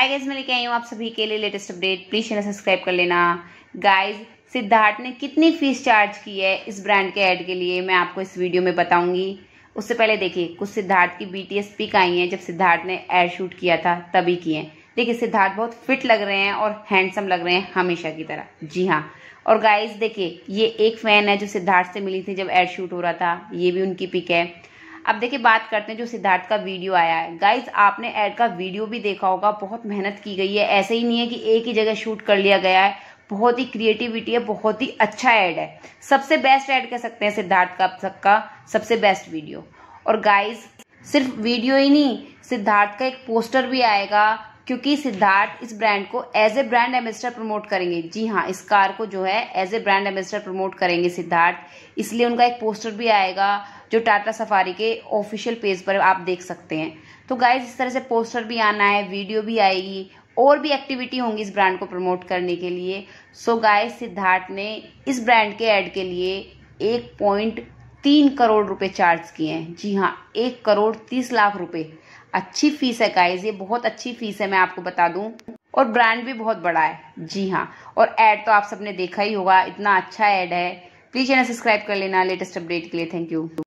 hi guys मैं लेके आई हूँ आप सभी के लिए latest update please channel subscribe कर लेना गाइज सिद्धार्थ ने कितनी फीस चार्ज की है इस ब्रांड के ऐड के लिए मैं आपको इस वीडियो में बताऊंगी उससे पहले देखिए कुछ सिद्धार्थ की बी टी पिक आई हैं जब सिद्धार्थ ने एड शूट किया था तभी की है देखिए सिद्धार्थ बहुत फिट लग रहे हैं और हैंडसम लग रहे हैं हमेशा की तरह जी हाँ और गाइज देखिए ये एक फैन है जो सिद्धार्थ से मिली थी जब एड शूट हो रहा था ये भी उनकी पिक है अब देखिए बात करते हैं जो सिद्धार्थ का वीडियो आया है गाइज आपने एड का वीडियो भी देखा होगा बहुत मेहनत की गई है ऐसे ही नहीं है कि एक ही जगह शूट कर लिया गया है बहुत ही क्रिएटिविटी है बहुत ही अच्छा ऐड है सबसे बेस्ट ऐड कह सकते हैं सिद्धार्थ का सबका सबसे बेस्ट वीडियो और गाइज सिर्फ वीडियो ही नहीं सिद्धार्थ का एक पोस्टर भी आएगा क्योंकि सिद्धार्थ इस ब्रांड को as a brand ambassador promote करेंगे जी हाँ इस कार को जो है as a brand ambassador promote करेंगे सिद्धार्थ इसलिए उनका एक पोस्टर भी आएगा जो टाटा सफारी के ऑफिशियल पेज पर आप देख सकते हैं तो गाइज इस तरह से पोस्टर भी आना है वीडियो भी आएगी और भी एक्टिविटी होंगी इस ब्रांड को प्रमोट करने के लिए सो गाइस सिद्धार्थ ने इस ब्रांड के एड के लिए एक पॉइंट तीन करोड़ रुपए चार्ज किए हैं जी हाँ एक करोड़ तीस लाख रुपए अच्छी फीस है गाइज ये बहुत अच्छी फीस है मैं आपको बता दूं और ब्रांड भी बहुत बड़ा है जी हाँ और एड तो आप सबने देखा ही होगा इतना अच्छा एड है प्लीज चैनल सब्सक्राइब कर लेना लेटेस्ट अपडेट के लिए थैंक यू